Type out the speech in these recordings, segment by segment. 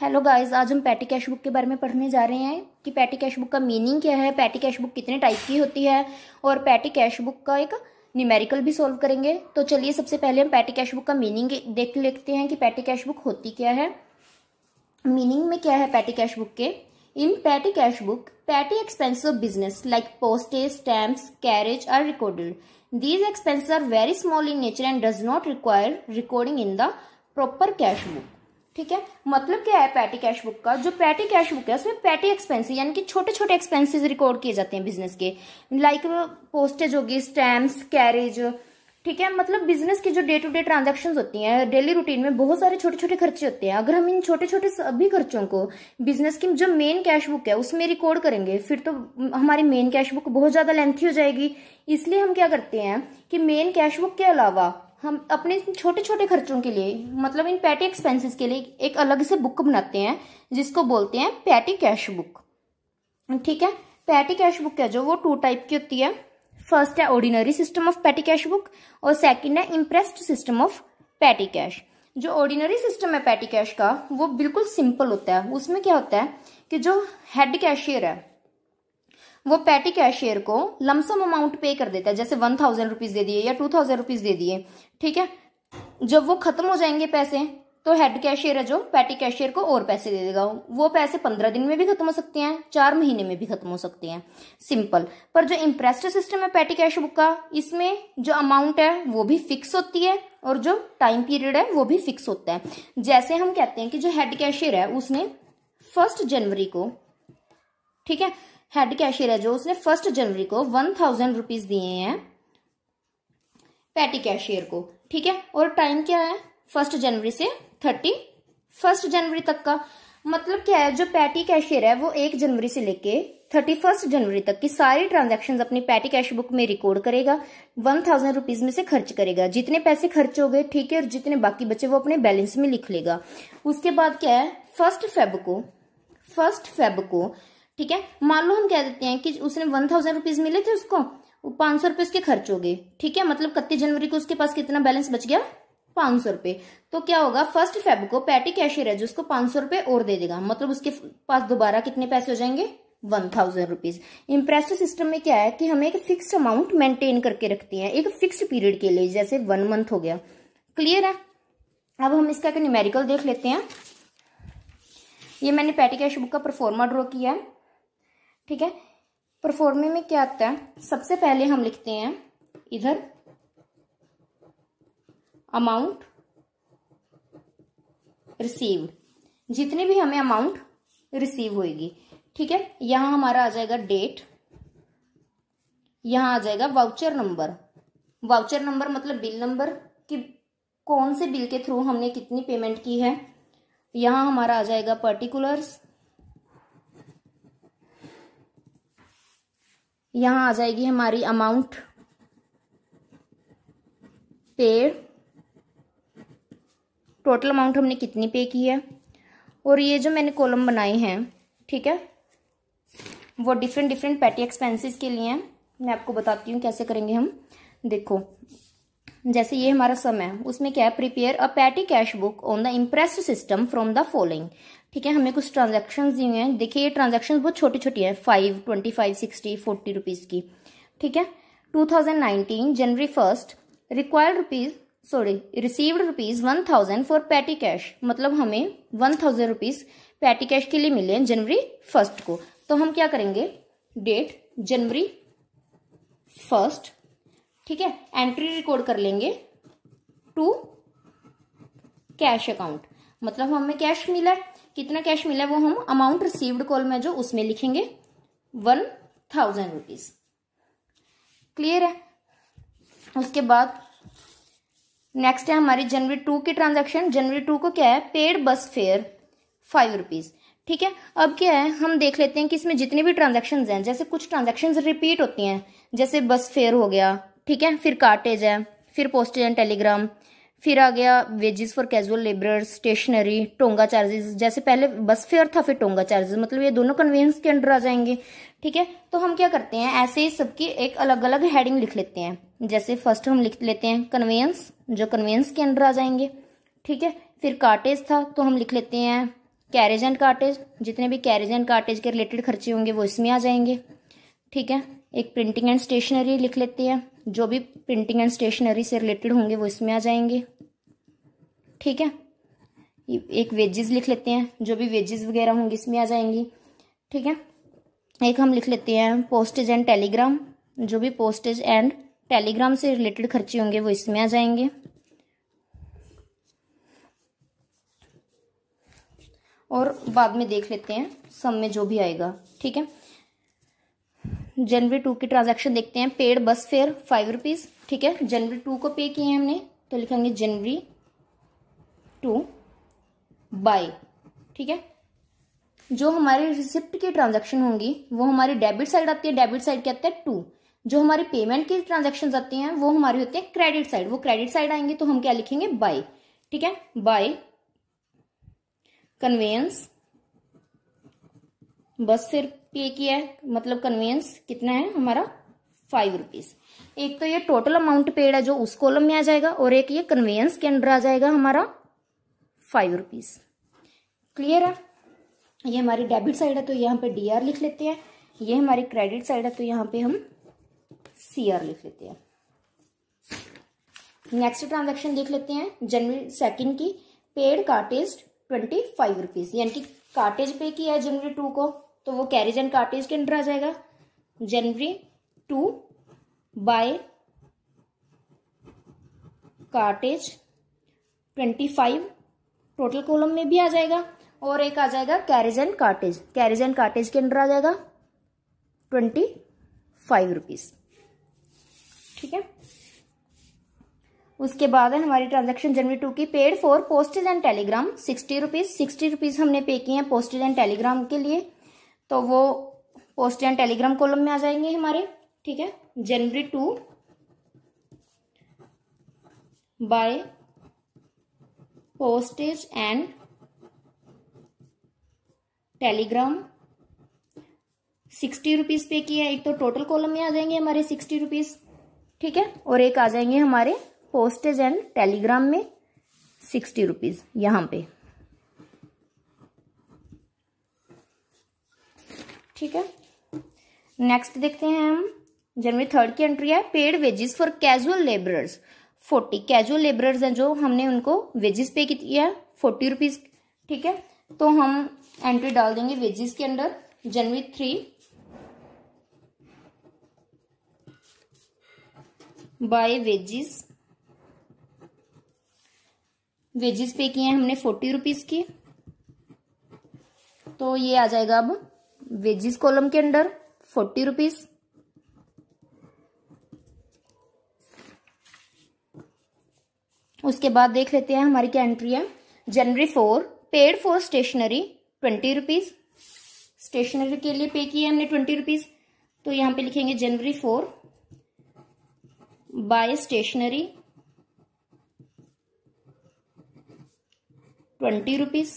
hello guys आज हम petty cash book के बारे में पढ़ने जा रहे हैं कि पैटी कैश बुक का मीनिंग क्या है पैटी कैश बुक कितने टाइप की होती है और पैटी कैश बुक का एक न्यूमेरिकल भी सॉल्व करेंगे तो चलिए सबसे पहले हम पैटी कैश बुक का मीनिंग देख लेते हैं कि पैटी कैश बुक होती क्या है मीनिंग में क्या है पैटी कैश बुक के in petty cash book petty expensive of business like postage stamps carriage are recorded these expenses are very small in nature and does not require recording in the proper cash book ठीक है मतलब क्या है petty cash book का जो patty cash book है उसमें patty expensive यानी कि छोटे छोटे एक्सपेंसिस रिकॉर्ड किए जाते हैं बिजनेस के लाइक पोस्टेज होगी स्टैम्प्स कैरेज ठीक है मतलब बिजनेस की जो डे टू डे ट्रांजेक्शन होती हैं डेली रूटीन में बहुत सारे छोटे छोटे खर्चे होते हैं अगर हम इन छोटे छोटे सभी खर्चों को बिजनेस की जो मेन कैश बुक है उसमें रिकॉर्ड करेंगे फिर तो हमारी मेन कैश बुक बहुत ज़्यादा लेंथी हो जाएगी इसलिए हम क्या करते हैं कि मेन कैश बुक के अलावा हम अपने छोटे छोटे खर्चों के लिए मतलब इन पैटी एक्सपेंसेस के लिए एक अलग से बुक बनाते हैं जिसको बोलते हैं पैटी कैश बुक ठीक है पैटी कैश बुक है जो वो टू टाइप की होती है फर्स्ट है ordinary system of petty cash book और सेकंड है imprest system of petty cash जो ऑर्डिनरी सिस्टम है पैटी कैश का वो बिल्कुल सिंपल होता है उसमें क्या होता है कि जो हेड कैशियर है वो पैटी कैशियर को लमसम अमाउंट पे कर देता है जैसे वन थाउजेंड रुपीज दे दिए या टू थाउजेंड रुपीज दे दिए ठीक है जब वो खत्म हो जाएंगे पैसे तो हेड कैशियर है जो पैटी कैशियर को और पैसे दे देगा वो पैसे पंद्रह दिन में भी खत्म हो सकते हैं चार महीने में भी खत्म हो सकते हैं सिंपल पर जो इम्प्रेस्ड सिस्टम है पैटी कैश बुक का इसमें जो अमाउंट है वो भी फिक्स होती है और जो टाइम पीरियड है वो भी फिक्स होता है जैसे हम कहते हैं कि जो हेड कैशियर है उसने फर्स्ट जनवरी को ठीक है हेड कैशियर है जो उसने फर्स्ट जनवरी को वन थाउजेंड रुपीज दिए हैं पैटी कैशियर को ठीक है और टाइम क्या है फर्स्ट जनवरी से थर्टी फर्स्ट जनवरी तक का मतलब क्या है जो पैटी कैशियर है वो एक जनवरी से लेके थर्टी फर्स्ट जनवरी तक की सारी ट्रांजेक्शन अपनी पैटी कैश बुक में रिकॉर्ड करेगा वन थाउजेंड रुपीज में से खर्च करेगा जितने पैसे खर्च हो गए ठीक है और जितने बाकी बचे वो अपने बैलेंस में लिख लेगा उसके बाद क्या है फर्स्ट फेब को फर्स्ट फेब को ठीक है मान लो हम कह देते हैं कि उसने वन थाउजेंड रुपीज मिले थे उसको पांच सौ रुपए उसके खर्च हो गए ठीक है मतलब इकतीस जनवरी को उसके पास कितना बैलेंस बच गया पांच सौ रुपए तो क्या होगा फर्स्ट फेब को पैटी कैशियर है जो उसको पांच सौ रुपए और दे देगा मतलब उसके पास दोबारा कितने पैसे हो जाएंगे one thousand rupees impressive system में क्या है कि हमें एक फिक्स अमाउंट मेंटेन करके रखते है एक फिक्स पीरियड के लिए जैसे वन मंथ हो गया क्लियर है अब हम इसका एक न्यूमेरिकल देख लेते हैं ये मैंने पैटी कैश बुक का परफॉर्मा ड्रॉ किया है ठीक है परफॉर्मे में क्या आता है सबसे पहले हम लिखते हैं इधर अमाउंट रिसीव जितने भी हमें अमाउंट रिसीव होगी ठीक है यहां हमारा आ जाएगा डेट यहां आ जाएगा वाउचर नंबर वाउचर नंबर मतलब बिल नंबर कि कौन से बिल के थ्रू हमने कितनी पेमेंट की है यहां हमारा आ जाएगा पर्टिकुलर्स यहाँ आ जाएगी हमारी अमाउंट पेड टोटल अमाउंट हमने कितनी पे की है और ये जो मैंने कॉलम बनाए हैं ठीक है वो डिफरेंट डिफरेंट पैटी एक्सपेंसेस के लिए हैं मैं आपको बताती हूँ कैसे करेंगे हम देखो जैसे ये हमारा सम है उसमें क्या है prepare a petty cash book on the imprest system from the following ठीक है हमें कुछ ट्रांजेक्शन दी हुई हैं देखिए ये ट्रांजेक्शन बहुत छोटी छोटी है five twenty five sixty forty rupees की ठीक है two thousand nineteen January first required rupees sorry received rupees one thousand for petty cash मतलब हमें one thousand rupees petty cash के लिए मिले हैं जनवरी फर्स्ट को तो हम क्या करेंगे डेट जनवरी फर्स्ट ठीक है एंट्री रिकॉर्ड कर लेंगे टू कैश अकाउंट मतलब हमें कैश मिला है कितना कैश मिला है वो हम अमाउंट रिसीव्ड कॉल में जो उसमें लिखेंगे वन थाउजेंड रुपीज क्लियर है उसके बाद नेक्स्ट है हमारी जनवरी टू की ट्रांजैक्शन जनवरी टू को क्या है पेड बस फेयर फाइव रुपीज़ ठीक है अब क्या है हम देख लेते हैं कि इसमें जितने भी ट्रांजेक्शन हैं जैसे कुछ ट्रांजेक्शन रिपीट होती हैं जैसे बस फेयर हो गया ठीक है फिर कार्टेज है फिर पोस्टेज एंड टेलीग्राम फिर आ गया wages for casual labour stationery tonga charges जैसे पहले बस फेयर था फिर टोंगा चार्जेस मतलब ये दोनों कन्वीनियंस के अंडर आ जाएंगे ठीक है तो हम क्या करते हैं ऐसे ही सबकी एक अलग अलग हेडिंग लिख लेते हैं जैसे फर्स्ट हम लिख लेते हैं कन्वेंस जो कन्वेंस के अंडर आ जाएंगे ठीक है फिर कार्टेज था तो हम लिख लेते हैं कैरेज एंड कार्टेज जितने भी कैरेज एंड कार्टेज के रिलेटेड खर्चे होंगे वो इसमें आ जाएंगे ठीक है एक प्रिंटिंग एंड स्टेशनरी लिख लेते हैं जो भी प्रिंटिंग एंड स्टेशनरी से रिलेटेड होंगे वो इसमें आ जाएंगे ठीक है एक वेजेस लिख लेते हैं जो भी वेजेस वगैरह होंगे इसमें आ जाएंगी ठीक है एक हम लिख लेते हैं पोस्टेज एंड टेलीग्राम जो भी पोस्टेज एंड टेलीग्राम से रिलेटेड खर्चे होंगे वो इसमें आ जाएंगे और बाद में देख लेते हैं सब में जो भी आएगा ठीक है जनवरी टू की ट्रांजैक्शन देखते हैं पेड बस फेयर फाइव रुपीज ठीक है जनवरी टू को पे किए हैं हमने तो लिखेंगे जनवरी टू बाय ठीक है जो हमारे रिसिप्ट की ट्रांजैक्शन होंगी वो हमारी डेबिट साइड आती है डेबिट साइड क्या आता है टू जो हमारी पेमेंट की ट्रांजेक्शन आती हैं वो हमारी होती है क्रेडिट साइड वो क्रेडिट साइड आएंगे तो हम क्या लिखेंगे बाय ठीक है बाय कन्वेंस बस सिर्फ पे किया है मतलब कन्वीनियंस कितना है हमारा फाइव रुपीज एक तो ये टोटल अमाउंट पेड है जो उस कॉलम में आ जाएगा और एक ये कन्वीनियंस के अंडर आ जाएगा हमारा फाइव रुपीज क्लियर है ये हमारी डेबिट साइड है तो यहाँ पे डी आर लिख लेते हैं ये हमारी क्रेडिट साइड है तो यहाँ पे हम सी आर लिख लेते हैं नेक्स्ट ट्रांजेक्शन देख लेते हैं जनवरी सेकेंड की paid cartage twenty five rupees यानी कि कार्टेज पे किया है जनवरी टू को तो वो कैरिजन का आर्टिस्ट अंडर आ जाएगा January two by cartage twenty five total column में भी आ जाएगा और एक आ जाएगा कैरिजन कार्टेज कैरिजन कार्टेज के अंडर आ जाएगा ट्वेंटी फाइव रुपीज ठीक है उसके बाद है हमारी ट्रांजैक्शन जनवरी टू की paid for postage and telegram sixty rupees sixty rupees हमने पे किए हैं पोस्टेज एंड टेलीग्राम के लिए तो वो पोस्ट एंड टेलीग्राम कॉलम में आ जाएंगे हमारे ठीक है January two by postage and telegram sixty rupees pay किया एक तो टोटल कॉलम में आ जाएंगे हमारे सिक्सटी रुपीज ठीक है और एक आ जाएंगे हमारे पोस्टेज एंड टेलीग्राम में सिक्सटी रुपीज यहाँ पे ठीक है नेक्स्ट देखते हैं हम जनवरी थर्ड की एंट्री है paid wages for casual labourers forty casual labourers हैं जो हमने उनको वेजेस पे की है फोर्टी रुपीज ठीक है तो हम एंट्री डाल देंगे वेजेस के अंदर January three by wages wages pay किए हैं हमने फोर्टी रुपीज की तो ये आ जाएगा अब वेजिस कॉलम के अंदर फोर्टी रुपीज उसके बाद देख लेते हैं हमारी क्या एंट्री है January four paid for stationery twenty rupees stationery के लिए पे किए हमने ट्वेंटी रुपीज तो यहां पे लिखेंगे January four by stationery twenty rupees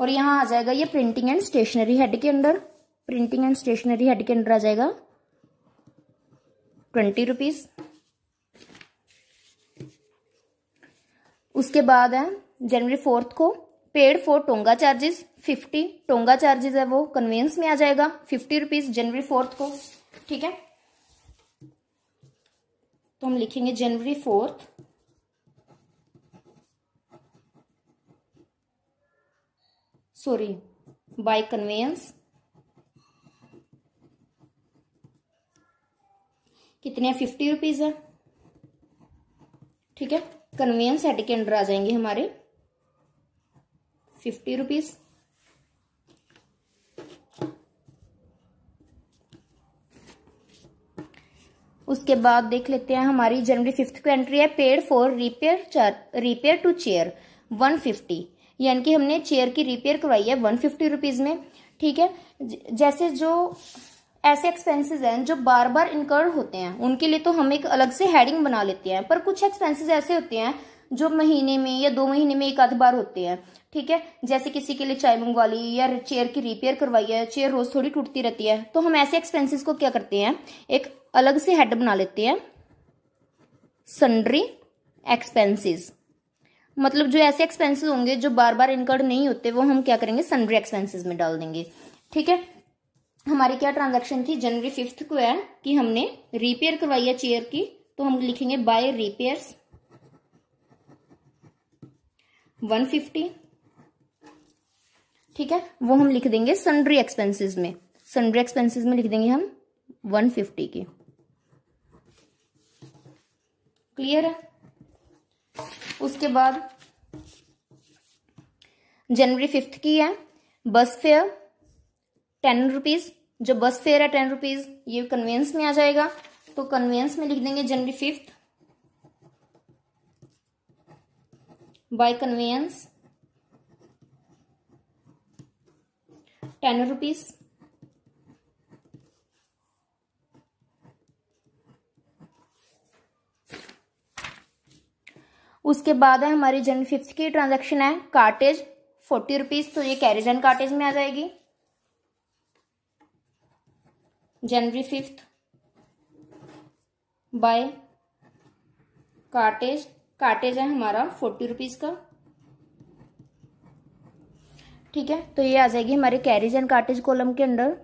और यहाँ आ जाएगा ये प्रिंटिंग एंड स्टेशनरी हेड के अंदर प्रिंटिंग एंड स्टेशनरी हेड के अंदर आ जाएगा ट्वेंटी रुपीज उसके बाद है जनवरी फोर्थ को paid for tonga charges fifty tonga charges है वो कन्वेंस में आ जाएगा फिफ्टी रुपीज जनवरी फोर्थ को ठीक है तो हम लिखेंगे January fourth sorry by conveyance कितने फिफ्टी रुपीज है ठीक है कन्वेंस हेड के अंडर आ जाएंगे हमारे फिफ्टी रुपीज उसके बाद देख लेते हैं हमारी जनवरी फिफ्थ को एंट्री है paid for repair repair to chair one fifty यानी कि हमने चेयर की रिपेयर करवाई है वन फिफ्टी रुपीज़ में ठीक है जैसे जो ऐसे एक्सपेंसेस हैं जो बार बार इनकर होते हैं उनके लिए तो हम एक अलग से हेडिंग बना लेते हैं पर कुछ एक्सपेंसेस ऐसे होते हैं जो महीने में या दो महीने में एक आध बार होते हैं ठीक है जैसे किसी के लिए चाय मंगवा ली या चेयर की रिपेयर करवाई है चेयर रोज थोड़ी टूटती रहती है तो हम ऐसे एक्सपेंसिस को क्या करते हैं एक अलग से हेड बना लेते हैं सन्ड्री एक्सपेंसिस मतलब जो ऐसे एक्सपेंसेस होंगे जो बार बार इनकर्ड नहीं होते वो हम क्या करेंगे सन्ड्री एक्सपेंसेस में डाल देंगे ठीक है हमारी क्या ट्रांजेक्शन थी जनवरी फिफ्थ को है कि हमने रिपेयर करवाई है चेयर की तो हम लिखेंगे बाय रिपेयर 150 ठीक है वो हम लिख देंगे सन्ड्री एक्सपेंसेस में सन्ड्री एक्सपेंसेस में लिख देंगे हम 150 की क्लियर है उसके बाद जनवरी फिफ्थ की है बस फेयर टेन रुपीज़ जो बस फेयर है टेन रुपीज़ ये कन्वेंस में आ जाएगा तो कन्वेंस में लिख देंगे January fifth by conveyance ten rupees उसके बाद है हमारी जन फिफ्थ की ट्रांजेक्शन है कार्टेज फोर्टी रुपीज तो ये कैरिजन कार्टेज में आ जाएगी January fifth by cartage cartage है हमारा फोर्टी रुपीज का ठीक है तो ये आ जाएगी हमारे कैरिज एंड कार्टेज कॉलम के अंडर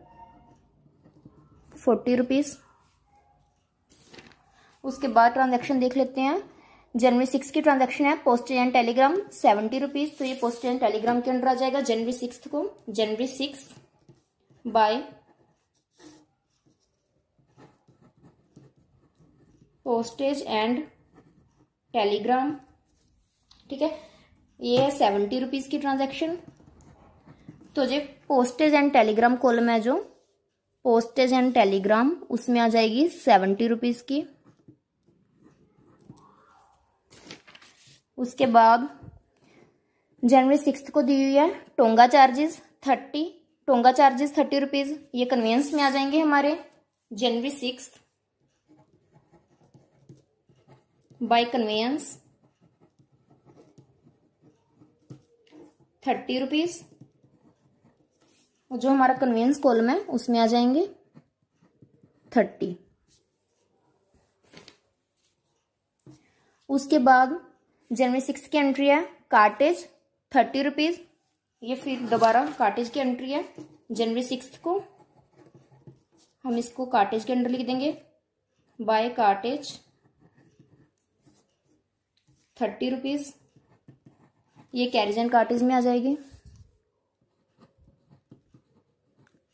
फोर्टी रुपीज उसके बाद ट्रांजेक्शन देख लेते हैं जनवरी सिक्स की ट्रांजेक्शन है postage and telegram seventy rupees तो ये पोस्ट एंड टेलीग्राम के अंडर आ जाएगा जनवरी सिक्स को January six by postage and telegram ठीक है ये है सेवेंटी रुपीज की ट्रांजेक्शन तो जो पोस्टेज एंड टेलीग्राम कॉलम है जो पोस्टेज एंड टेलीग्राम उसमें आ जाएगी सेवेंटी रुपीज की उसके बाद जनवरी सिक्स को दी हुई है tonga charges thirty tonga charges thirty rupees ये कन्वेंस में आ जाएंगे हमारे January six by conveyance thirty rupees जो हमारा कन्वेंस कॉलम है उसमें आ जाएंगे थर्टी उसके बाद जनवरी सिक्स की एंट्री है कार्टेज थर्टी रुपीज़ ये फिर दोबारा कार्टेज की एंट्री है जनवरी सिक्स को हम इसको कार्टेज के अंडर लिख देंगे बाय कार्टेज थर्टी रुपीज़ ये कैरिज एंड कार्टेज में आ जाएगी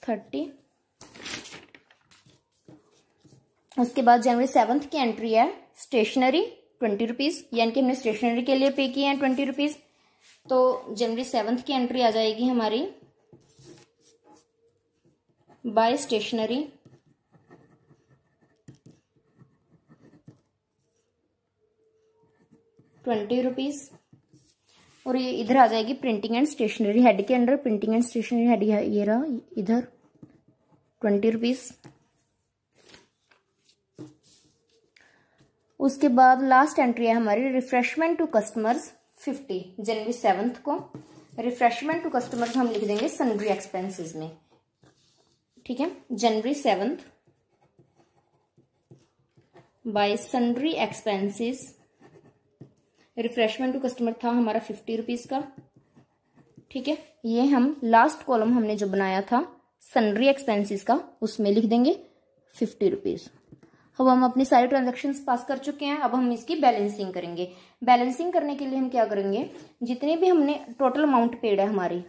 थर्टी उसके बाद जनवरी सेवन्थ की एंट्री है स्टेशनरी ट्वेंटी रुपीज़ यानी कि हमने स्टेशनरी के लिए पे किए हैं ट्वेंटी रुपीज़ तो जनवरी सेवन्थ की एंट्री आ जाएगी हमारी बाय स्टेशनरी ट्वेंटी रुपीज़ और ये इधर आ जाएगी प्रिंटिंग एंड स्टेशनरी हेड के under printing and stationery head ये रहा इधर ट्वेंटी रुपीज़ उसके बाद लास्ट एंट्री है हमारी refreshment to customers fifty January seventh को रिफ्रेशमेंट टू कस्टमर्स हम लिख देंगे सन्ड्री एक्सपेंसेस में ठीक है January seventh by sundry expenses refreshment to customer था हमारा फिफ्टी रुपीज का ठीक है ये हम लास्ट कॉलम हमने जो बनाया था सनरी एक्सपेंसेस का उसमें लिख देंगे फिफ्टी रुपीज़ अब हम अपने सारे ट्रांजेक्शन पास कर चुके हैं अब हम इसकी बैलेंसिंग करेंगे बैलेंसिंग करने के लिए हम क्या करेंगे जितने भी हमने टोटल अमाउंट पेड है हमारी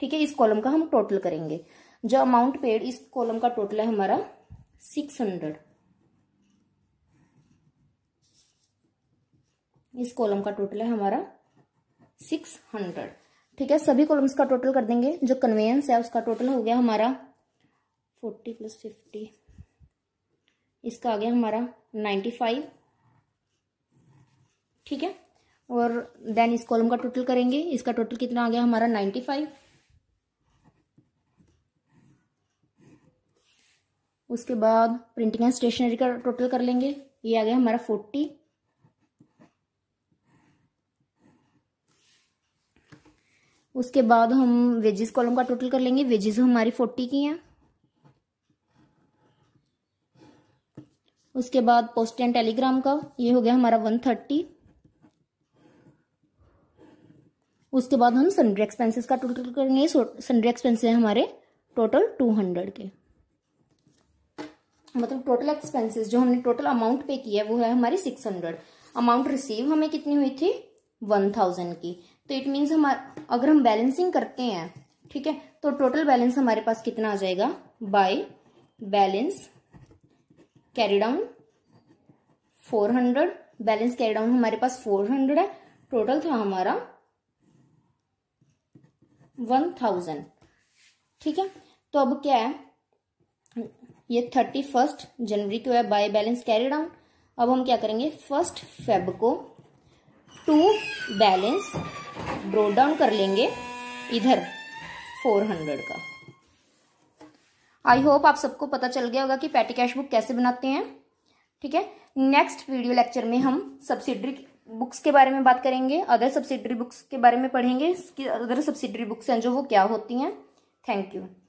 ठीक है इस कॉलम का हम टोटल करेंगे जो अमाउंट पेड इस कॉलम का टोटल है हमारा सिक्स हंड्रेड इस कॉलम का टोटल है हमारा सिक्स हंड्रेड ठीक है सभी कॉलम्स का टोटल कर देंगे जो कन्वेयंस है उसका टोटल हो गया हमारा फोर्टी प्लस फिफ्टी इसका आ गया हमारा नाइन्टी फाइव ठीक है और देन इस कॉलम का टोटल करेंगे इसका टोटल कितना आ गया हमारा नाइन्टी फाइव उसके बाद प्रिंटिंग एंड स्टेशनरी का टोटल कर लेंगे ये आ गया हमारा फोर्टी उसके बाद हम वेजेस कॉलम का टोटल कर लेंगे वेजेस हमारी फोर्टी की हैं उसके बाद पोस्ट एंड टेलीग्राम का ये हो गया हमारा वन थर्टी उसके बाद हम सन्ड्री एक्सपेंसेस का टोटल करेंगे सन्ड्री एक्सपेंसेस हमारे टोटल टू हंड्रेड के मतलब टोटल एक्सपेंसेस जो हमने टोटल अमाउंट पे किया है वो है हमारी सिक्स हंड्रेड अमाउंट रिसीव हमें कितनी हुई थी वन थाउजेंड की तो इट मीन्स हम अगर हम बैलेंसिंग करते हैं ठीक है तो टोटल बैलेंस हमारे पास कितना आ जाएगा by balance carry down four hundred balance carry down हमारे पास फोर हंड्रेड है टोटल था हमारा वन थाउजेंड ठीक है तो अब क्या है ये थर्टी फर्स्ट जनवरी को है बाय बैलेंस कैरी डाउन अब हम क्या करेंगे फर्स्ट फेब को टू बैलेंस ब्रोड डाउन कर लेंगे इधर फोर हंड्रेड का आई होप आप सबको पता चल गया होगा कि पैटी कैश बुक कैसे बनाते हैं ठीक है नेक्स्ट वीडियो लेक्चर में हम सब्सिडरी बुक्स के बारे में बात करेंगे अदर सब्सिडरी बुक्स के बारे में पढ़ेंगे अदर सब्सिडरी बुक्स हैं जो वो क्या होती हैं थैंक यू